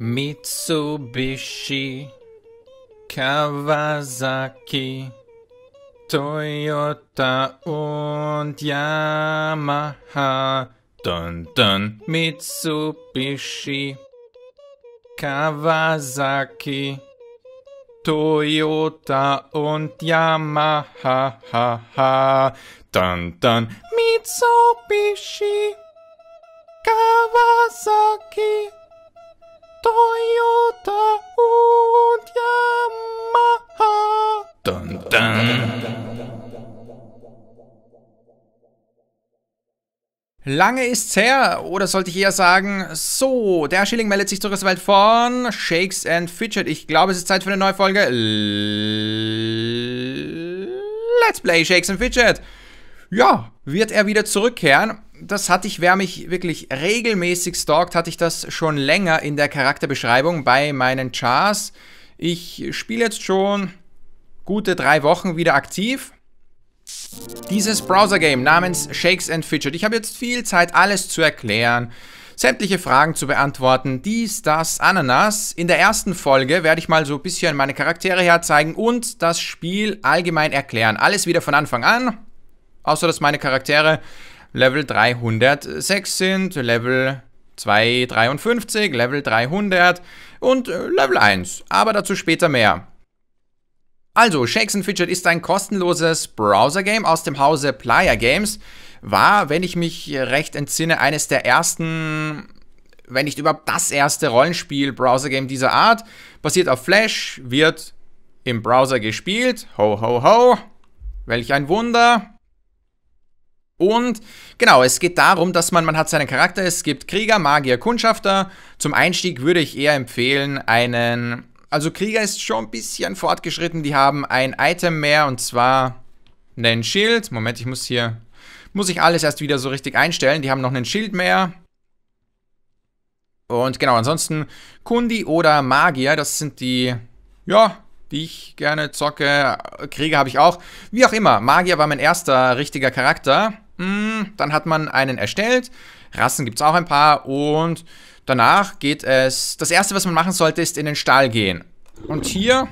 Mitsubishi, Kawasaki, Toyota und Yamaha. Dun dun. Mitsubishi, Kawasaki, Toyota und Yamaha. Ha, ha. Dun dun. Mitsubishi, Kawasaki. Toyota und Yamaha. Dun, dun. Lange ist's her, oder sollte ich eher sagen, so, der Schilling meldet sich zurück aus der Welt von Shakes and Fidget. Ich glaube, es ist Zeit für eine neue Folge. Let's Play Shakes and Fidget. Ja, wird er wieder zurückkehren? das hatte ich, wer mich wirklich regelmäßig stalkt, hatte ich das schon länger in der Charakterbeschreibung bei meinen Chars. Ich spiele jetzt schon gute drei Wochen wieder aktiv. Dieses Browser-Game namens Shakes and Fidget. Ich habe jetzt viel Zeit, alles zu erklären, sämtliche Fragen zu beantworten, dies, das, Ananas. In der ersten Folge werde ich mal so ein bisschen meine Charaktere herzeigen und das Spiel allgemein erklären. Alles wieder von Anfang an, außer dass meine Charaktere Level 306 sind, Level 253, Level 300 und äh, Level 1, aber dazu später mehr. Also, Shakes and Fidget ist ein kostenloses Browser-Game aus dem Hause Player Games. War, wenn ich mich recht entsinne, eines der ersten, wenn nicht überhaupt das erste Rollenspiel-Browser-Game dieser Art. Basiert auf Flash, wird im Browser gespielt. Ho, ho, ho. Welch ein Wunder. Und genau, es geht darum, dass man, man hat seinen Charakter, es gibt Krieger, Magier, Kundschafter. Zum Einstieg würde ich eher empfehlen, einen. Also Krieger ist schon ein bisschen fortgeschritten, die haben ein Item mehr und zwar einen Schild. Moment, ich muss hier. Muss ich alles erst wieder so richtig einstellen. Die haben noch einen Schild mehr. Und genau, ansonsten Kundi oder Magier, das sind die. Ja, die ich gerne zocke. Krieger habe ich auch. Wie auch immer, Magier war mein erster richtiger Charakter. Hm, dann hat man einen erstellt. Rassen gibt es auch ein paar. Und danach geht es. Das erste, was man machen sollte, ist in den Stall gehen. Und hier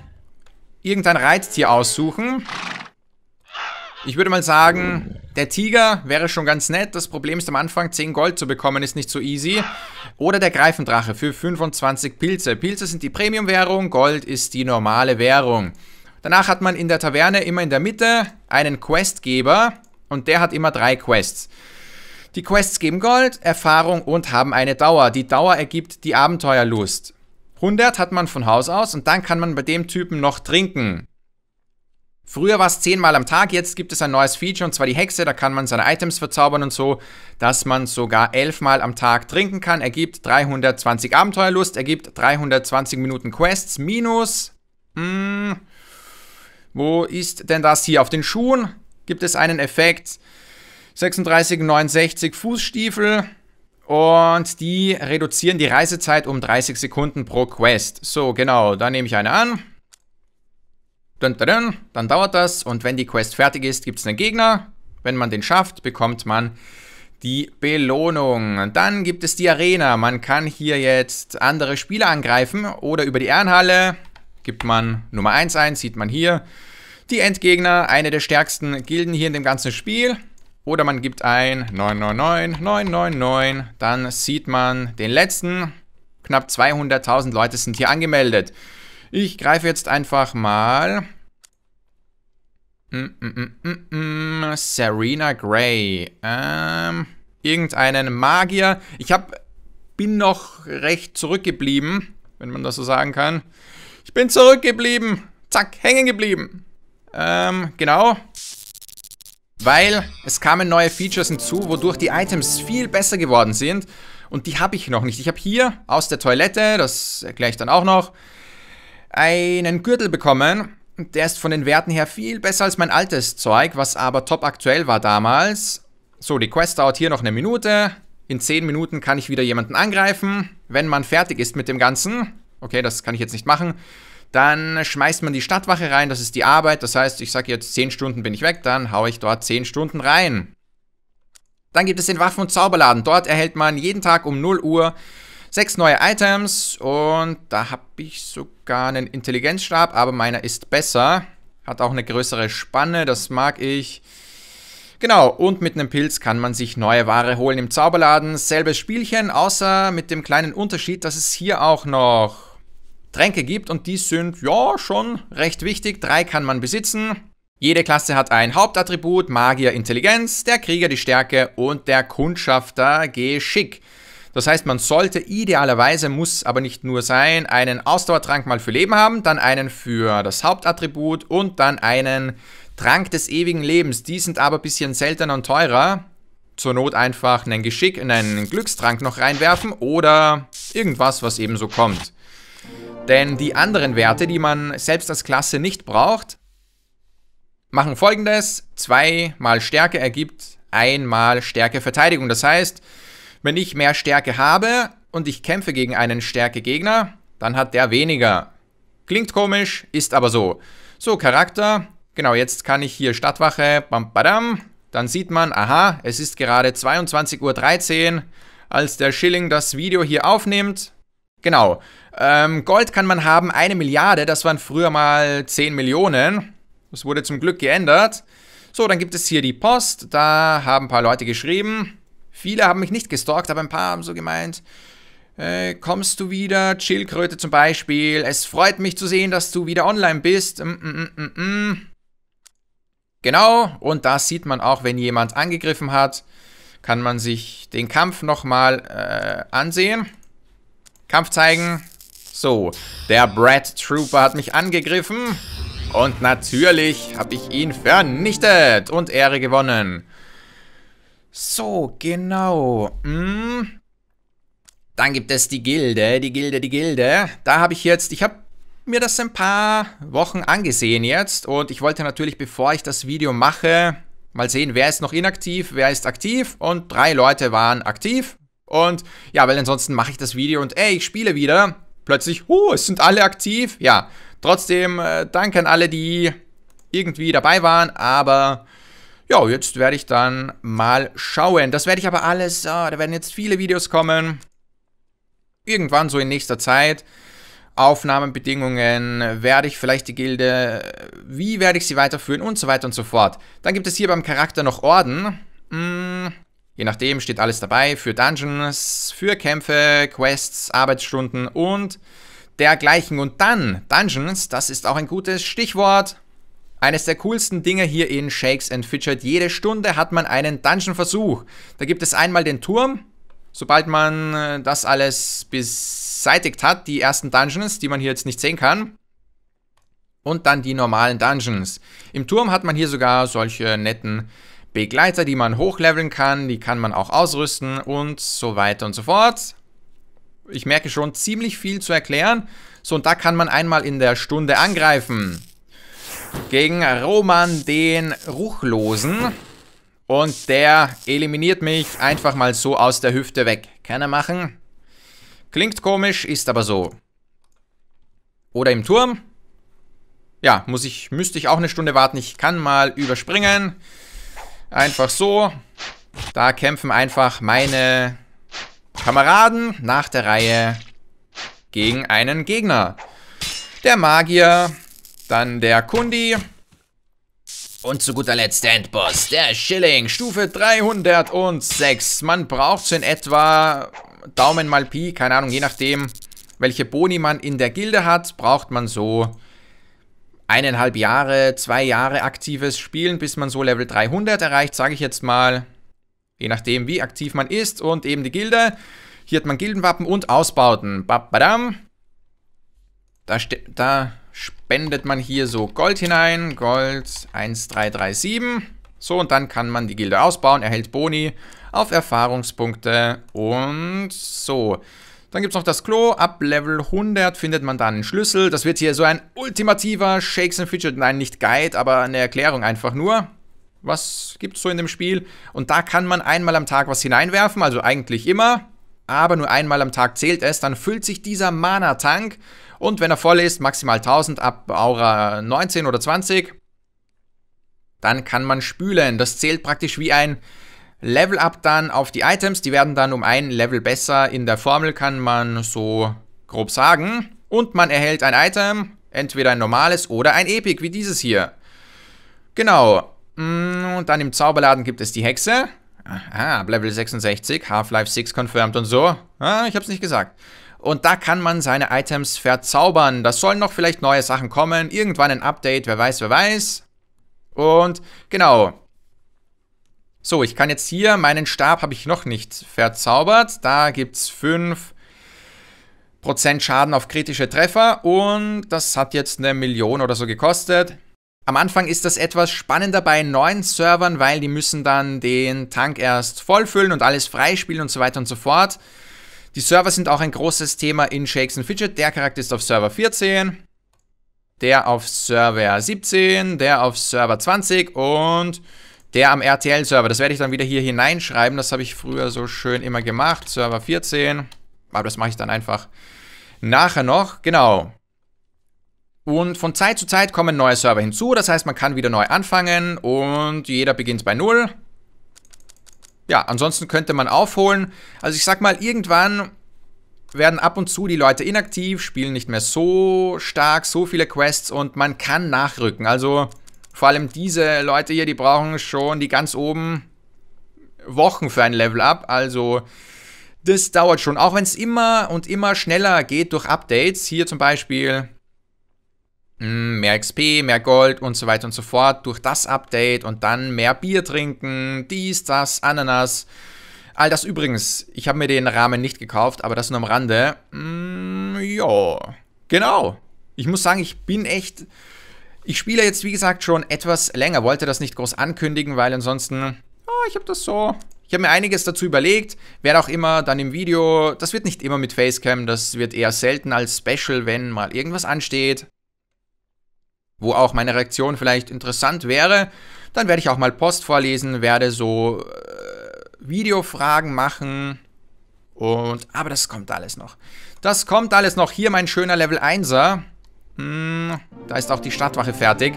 irgendein Reittier aussuchen. Ich würde mal sagen, der Tiger wäre schon ganz nett. Das Problem ist am Anfang, 10 Gold zu bekommen, ist nicht so easy. Oder der Greifendrache für 25 Pilze. Pilze sind die Premium-Währung, Gold ist die normale Währung. Danach hat man in der Taverne immer in der Mitte einen Questgeber. Und der hat immer drei Quests. Die Quests geben Gold, Erfahrung und haben eine Dauer. Die Dauer ergibt die Abenteuerlust. 100 hat man von Haus aus und dann kann man bei dem Typen noch trinken. Früher war es 10 Mal am Tag, jetzt gibt es ein neues Feature und zwar die Hexe, da kann man seine Items verzaubern und so, dass man sogar 11 Mal am Tag trinken kann, ergibt 320 Abenteuerlust, ergibt 320 Minuten Quests minus... Mh, hm, wo ist denn das hier auf den Schuhen? gibt es einen Effekt 36,69 Fußstiefel und die reduzieren die Reisezeit um 30 Sekunden pro Quest. So, genau, da nehme ich eine an. Dun, dun, dun. Dann dauert das und wenn die Quest fertig ist, gibt es einen Gegner. Wenn man den schafft, bekommt man die Belohnung. Dann gibt es die Arena. Man kann hier jetzt andere Spieler angreifen oder über die Ehrenhalle gibt man Nummer 1 ein, sieht man hier. Die Endgegner, eine der stärksten Gilden hier in dem ganzen Spiel. Oder man gibt ein 999, 999, dann sieht man den letzten. Knapp 200.000 Leute sind hier angemeldet. Ich greife jetzt einfach mal... Mm mm, mm, mm, mm, Serena Gray. Ähm, irgendeinen Magier. Ich hab, bin noch recht zurückgeblieben, wenn man das so sagen kann. Ich bin zurückgeblieben. Zack, hängen geblieben. Ähm, genau. Weil es kamen neue Features hinzu, wodurch die Items viel besser geworden sind. Und die habe ich noch nicht. Ich habe hier aus der Toilette, das erkläre ich dann auch noch, einen Gürtel bekommen. Der ist von den Werten her viel besser als mein altes Zeug, was aber top aktuell war damals. So, die Quest dauert hier noch eine Minute. In 10 Minuten kann ich wieder jemanden angreifen, wenn man fertig ist mit dem Ganzen. Okay, das kann ich jetzt nicht machen. Dann schmeißt man die Stadtwache rein, das ist die Arbeit. Das heißt, ich sage jetzt 10 Stunden bin ich weg, dann haue ich dort 10 Stunden rein. Dann gibt es den Waffen- und Zauberladen. Dort erhält man jeden Tag um 0 Uhr sechs neue Items. Und da habe ich sogar einen Intelligenzstab, aber meiner ist besser. Hat auch eine größere Spanne, das mag ich. Genau, und mit einem Pilz kann man sich neue Ware holen im Zauberladen. Selbes Spielchen, außer mit dem kleinen Unterschied, dass es hier auch noch Tränke gibt und die sind ja schon recht wichtig. Drei kann man besitzen. Jede Klasse hat ein Hauptattribut, Magier Intelligenz, der Krieger die Stärke und der Kundschafter Geschick. Das heißt, man sollte idealerweise, muss aber nicht nur sein, einen Ausdauertrank mal für Leben haben, dann einen für das Hauptattribut und dann einen Trank des ewigen Lebens. Die sind aber ein bisschen seltener und teurer. Zur Not einfach einen Geschick in einen Glückstrank noch reinwerfen oder irgendwas, was eben so kommt. Denn die anderen Werte, die man selbst als Klasse nicht braucht, machen folgendes. 2 mal Stärke ergibt 1 mal Stärke Verteidigung. Das heißt, wenn ich mehr Stärke habe und ich kämpfe gegen einen Stärke-Gegner, dann hat der weniger. Klingt komisch, ist aber so. So, Charakter. Genau, jetzt kann ich hier Stadtwache. Bam, badam. Dann sieht man, aha, es ist gerade 22.13 Uhr, als der Schilling das Video hier aufnimmt. Genau. Ähm, Gold kann man haben, eine Milliarde, das waren früher mal 10 Millionen. Das wurde zum Glück geändert. So, dann gibt es hier die Post. Da haben ein paar Leute geschrieben. Viele haben mich nicht gestalkt, aber ein paar haben so gemeint. Äh, kommst du wieder? Chillkröte zum Beispiel. Es freut mich zu sehen, dass du wieder online bist. Mm -mm -mm, mm, mm. genau, und das sieht man auch, wenn jemand angegriffen hat, kann man sich den Kampf nochmal äh, ansehen. Kampf zeigen. So, der Brad Trooper hat mich angegriffen. Und natürlich habe ich ihn vernichtet und Ehre gewonnen. So, genau. Hm. Dann gibt es die Gilde, die Gilde, die Gilde. Da habe ich jetzt, ich habe mir das ein paar Wochen angesehen jetzt und ich wollte natürlich, bevor ich das Video mache, mal sehen, wer ist noch inaktiv, wer ist aktiv und drei Leute waren aktiv. Und ja, weil ansonsten mache ich das Video und ey, ich spiele wieder. Plötzlich, oh, es sind alle aktiv. Ja, trotzdem äh, danke an alle, die irgendwie dabei waren, aber ja, jetzt werde ich dann mal schauen. Das werde ich aber alles, ah, da werden jetzt viele Videos kommen. Irgendwann so in nächster Zeit. Aufnahmenbedingungen, werde ich vielleicht die Gilde, wie werde ich sie weiterführen und so weiter und so fort. Dann gibt es hier beim Charakter noch Orden. Hm, Je nachdem steht alles dabei für Dungeons, für Kämpfe, Quests, Arbeitsstunden und dergleichen. Und dann Dungeons, das ist auch ein gutes Stichwort. Eines der coolsten Dinge hier in Shakes and Fidget. Jede Stunde hat man einen Dungeon-Versuch. Da gibt es einmal den Turm. Sobald man äh, das alles beseitigt hat, die ersten Dungeons, die man hier jetzt nicht sehen kann, und dann die normalen Dungeons. Im Turm hat man hier sogar solche netten Begleiter, die man hochleveln kann, die kann man auch ausrüsten und so weiter und so fort. Ich merke schon ziemlich viel zu erklären. So, und da kann man einmal in der Stunde angreifen. Gegen Roman den Ruchlosen. Und der eliminiert mich einfach mal so aus der Hüfte weg. Kann er machen. Klingt komisch, ist aber so. Oder im Turm. Ja, muss ich, müsste ich auch eine Stunde warten. Ich kann mal überspringen. Einfach so. Da kämpfen einfach meine Kameraden nach der Reihe gegen einen Gegner. Der Magier, dann der Kundi. Und zu guter Letzt der Endboss, der Schilling, Stufe 306. Man braucht so in etwa Daumen mal Pi, keine Ahnung, je nachdem, welche Boni man in der Gilde hat, braucht man so eineinhalb Jahre, zwei Jahre aktives Spielen, bis man so Level 300 erreicht, sage ich jetzt mal. Je nachdem, wie aktiv man ist und eben die Gilde. Hier hat man Gildenwappen und Ausbauten. Babadam. Da, da spendet man hier so Gold hinein. Gold 1337. So, und dann kann man die Gilde ausbauen, erhält Boni auf Erfahrungspunkte und so. Dann gibt es noch das Klo. Ab Level 100 findet man dann einen Schlüssel. Das wird hier so ein ultimativer Shakes and Fidget. Nein, nicht Guide, aber eine Erklärung einfach nur. Was gibt es so in dem Spiel? Und da kann man einmal am Tag was hineinwerfen, also eigentlich immer. Aber nur einmal am Tag zählt es. Dann füllt sich dieser Mana-Tank. Und wenn er voll ist, maximal 1000 ab Aura 19 oder 20. Dann kann man spülen. Das zählt praktisch wie ein Level up dann auf die Items, die werden dann um ein Level besser in der Formel, kann man so grob sagen. Und man erhält ein Item, entweder ein normales oder ein Epic, wie dieses hier. Genau. Mm, und dann im Zauberladen gibt es die Hexe. Aha, Level 66, Half-Life 6 confirmed und so. Ah, ich hab's nicht gesagt. Und da kann man seine Items verzaubern. Da sollen noch vielleicht neue Sachen kommen. Irgendwann ein Update, wer weiß, wer weiß. Und genau, so, ich kann jetzt hier, meinen Stab habe ich noch nicht verzaubert. Da gibt es 5% Schaden auf kritische Treffer und das hat jetzt eine Million oder so gekostet. Am Anfang ist das etwas spannender bei neuen Servern, weil die müssen dann den Tank erst vollfüllen und alles freispielen und so weiter und so fort. Die Server sind auch ein großes Thema in Shakes and Fidget. Der Charakter ist auf Server 14, der auf Server 17, der auf Server 20 und der am RTL-Server. Das werde ich dann wieder hier hineinschreiben. Das habe ich früher so schön immer gemacht. Server 14. Aber das mache ich dann einfach nachher noch. Genau. Und von Zeit zu Zeit kommen neue Server hinzu. Das heißt, man kann wieder neu anfangen und jeder beginnt bei Null. Ja, ansonsten könnte man aufholen. Also ich sag mal, irgendwann werden ab und zu die Leute inaktiv, spielen nicht mehr so stark, so viele Quests und man kann nachrücken. Also vor allem diese Leute hier, die brauchen schon die ganz oben Wochen für ein Level-Up. Also das dauert schon. Auch wenn es immer und immer schneller geht durch Updates. Hier zum Beispiel hm, mehr XP, mehr Gold und so weiter und so fort durch das Update und dann mehr Bier trinken, dies, das, Ananas. All das übrigens, ich habe mir den Rahmen nicht gekauft, aber das nur am Rande. Mm, ja, genau. Ich muss sagen, ich bin echt ich spiele jetzt, wie gesagt, schon etwas länger, wollte das nicht groß ankündigen, weil ansonsten, oh, ich habe das so ich habe mir einiges dazu überlegt, werde auch immer dann im Video, das wird nicht immer mit Facecam, das wird eher selten als Special, wenn mal irgendwas ansteht, wo auch meine Reaktion vielleicht interessant wäre, dann werde ich auch mal Post vorlesen, werde so äh, Videofragen machen und aber das kommt alles noch. Das kommt alles noch. Hier mein schöner Level 1er. Hm, da ist auch die Stadtwache fertig.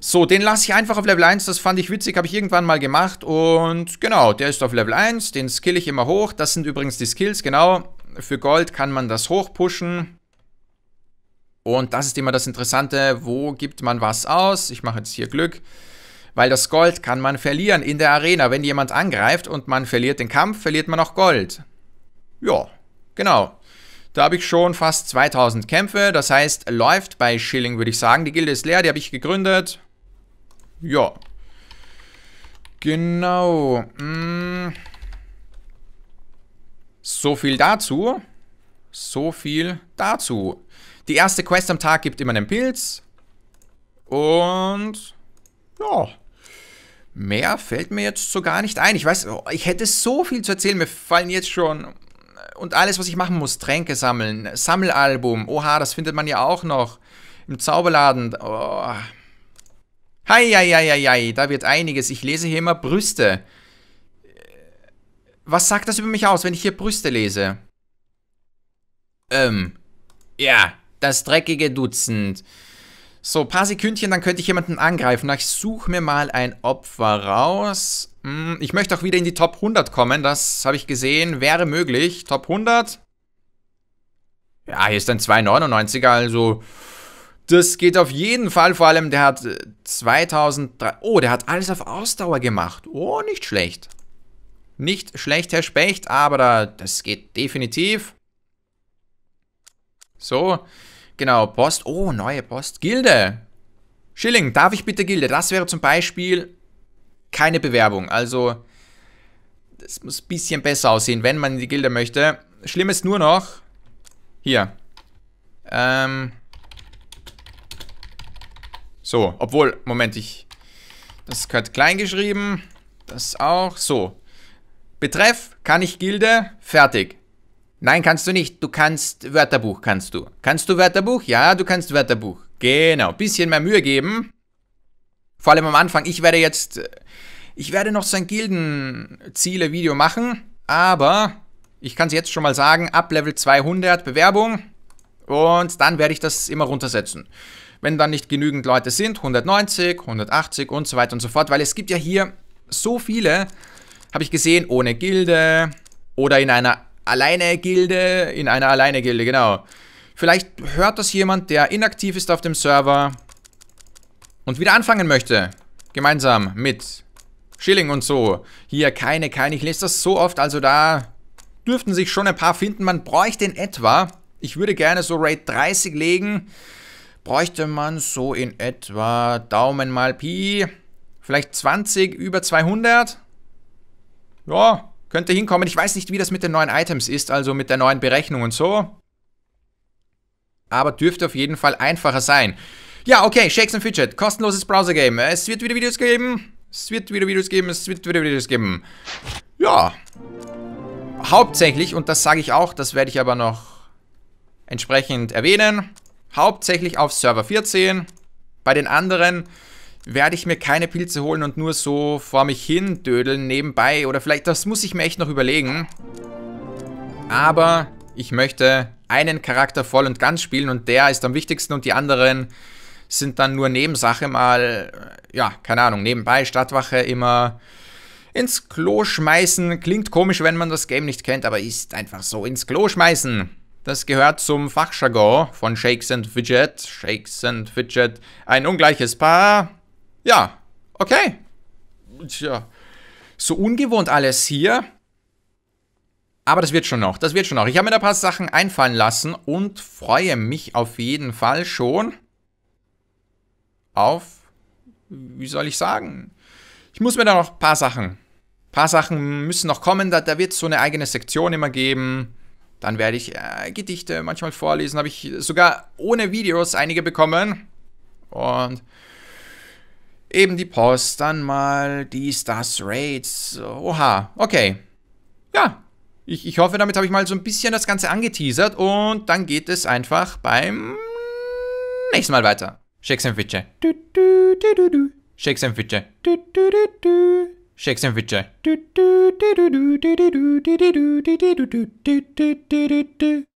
So, den lasse ich einfach auf Level 1. Das fand ich witzig, habe ich irgendwann mal gemacht. Und genau, der ist auf Level 1. Den skill ich immer hoch. Das sind übrigens die Skills, genau. Für Gold kann man das hochpushen. Und das ist immer das Interessante, wo gibt man was aus? Ich mache jetzt hier Glück, weil das Gold kann man verlieren in der Arena. Wenn jemand angreift und man verliert den Kampf, verliert man auch Gold. Ja, genau. Da habe ich schon fast 2000 Kämpfe, das heißt, läuft bei Schilling, würde ich sagen. Die Gilde ist leer, die habe ich gegründet. Ja. Genau. Hm. So viel dazu. So viel dazu. Die erste Quest am Tag gibt immer einen Pilz. Und ja, mehr fällt mir jetzt so gar nicht ein. Ich weiß, oh, ich hätte so viel zu erzählen. Mir fallen jetzt schon und alles, was ich machen muss, Tränke sammeln, Sammelalbum, oha, das findet man ja auch noch im Zauberladen. Oh. Hei, hei, hei, hei, da wird einiges. Ich lese hier immer Brüste. Was sagt das über mich aus, wenn ich hier Brüste lese? Ähm, ja, das dreckige Dutzend. So, paar Sekündchen, dann könnte ich jemanden angreifen. Na, ich suche mir mal ein Opfer raus. Hm, ich möchte auch wieder in die Top 100 kommen, das habe ich gesehen, wäre möglich. Top 100. Ja, hier ist ein 2,99er, also das geht auf jeden Fall. Vor allem, der hat 2003, äh, oh, der hat alles auf Ausdauer gemacht. Oh, nicht schlecht. Nicht schlecht, Herr Specht, aber da, das geht definitiv. So, genau, Post, oh, neue Post, Gilde. Schilling, darf ich bitte Gilde? Das wäre zum Beispiel keine Bewerbung. Also das muss ein bisschen besser aussehen, wenn man in die Gilde möchte. Schlimm ist nur noch, hier. Ähm. So, obwohl, Moment, ich... Das gehört klein geschrieben. Das auch. So. Betreff, kann ich Gilde? Fertig. Nein, kannst du nicht. Du kannst Wörterbuch, kannst du. Kannst du Wörterbuch? Ja, du kannst Wörterbuch. Genau. Bisschen mehr Mühe geben. Vor allem am Anfang. Ich werde jetzt, äh, ich werde noch sein Gilden-Ziele-Video machen, aber ich kann es jetzt schon mal sagen, ab Level 200 Bewerbung und dann werde ich das immer runtersetzen. Wenn dann nicht genügend Leute sind, 190, 180 und so weiter und so fort, weil es gibt ja hier so viele, habe ich gesehen, ohne Gilde oder in einer alleine Gilde, in einer alleine Gilde, genau. Vielleicht hört das jemand, der inaktiv ist auf dem Server und wieder anfangen möchte, gemeinsam mit Schilling und so. Hier keine, keine. Ich lese das so oft, also da dürften sich schon ein paar finden. Man bräuchte in etwa, ich würde gerne so Rate 30 legen, bräuchte man so in etwa, Daumen mal Pi, vielleicht 20 über 200. Ja, könnte hinkommen. Ich weiß nicht, wie das mit den neuen Items ist, also mit der neuen Berechnung und so. Aber dürfte auf jeden Fall einfacher sein. Ja, okay, Shakes and Fidget, kostenloses Browser-Game. Es wird wieder Videos geben. Es wird wieder Videos geben, es wird wieder Videos geben. Ja. Hauptsächlich, und das sage ich auch, das werde ich aber noch entsprechend erwähnen, hauptsächlich auf Server 14. Bei den anderen werde ich mir keine Pilze holen und nur so vor mich hin dödeln nebenbei. Oder vielleicht, das muss ich mir echt noch überlegen. Aber ich möchte einen Charakter voll und ganz spielen und der ist am wichtigsten und die anderen sind dann nur Nebensache mal, äh, ja, keine Ahnung, nebenbei Stadtwache immer ins Klo schmeißen. Klingt komisch, wenn man das Game nicht kennt, aber ist einfach so. Ins Klo schmeißen. Das gehört zum Fachjargon von Shakes and Fidget. Shakes and Fidget. Ein ungleiches Paar. Ja, okay. Tja. So ungewohnt alles hier. Aber das wird schon noch, das wird schon noch. Ich habe mir da ein paar Sachen einfallen lassen und freue mich auf jeden Fall schon auf, wie soll ich sagen? Ich muss mir da noch ein paar Sachen, ein paar Sachen müssen noch kommen, da, da wird es so eine eigene Sektion immer geben. Dann werde ich äh, Gedichte manchmal vorlesen, habe ich sogar ohne Videos einige bekommen. Und eben die Post, dann mal die Stars Raids. Oha, okay. Ja, ich, ich hoffe, damit habe ich mal so ein bisschen das Ganze angeteasert und dann geht es einfach beim nächsten Mal weiter. Shake some fitcher. Do do do do do. Shake some fitcher. Do do do do. Shake some Do Do do do do do do do do do do do do do do do do do.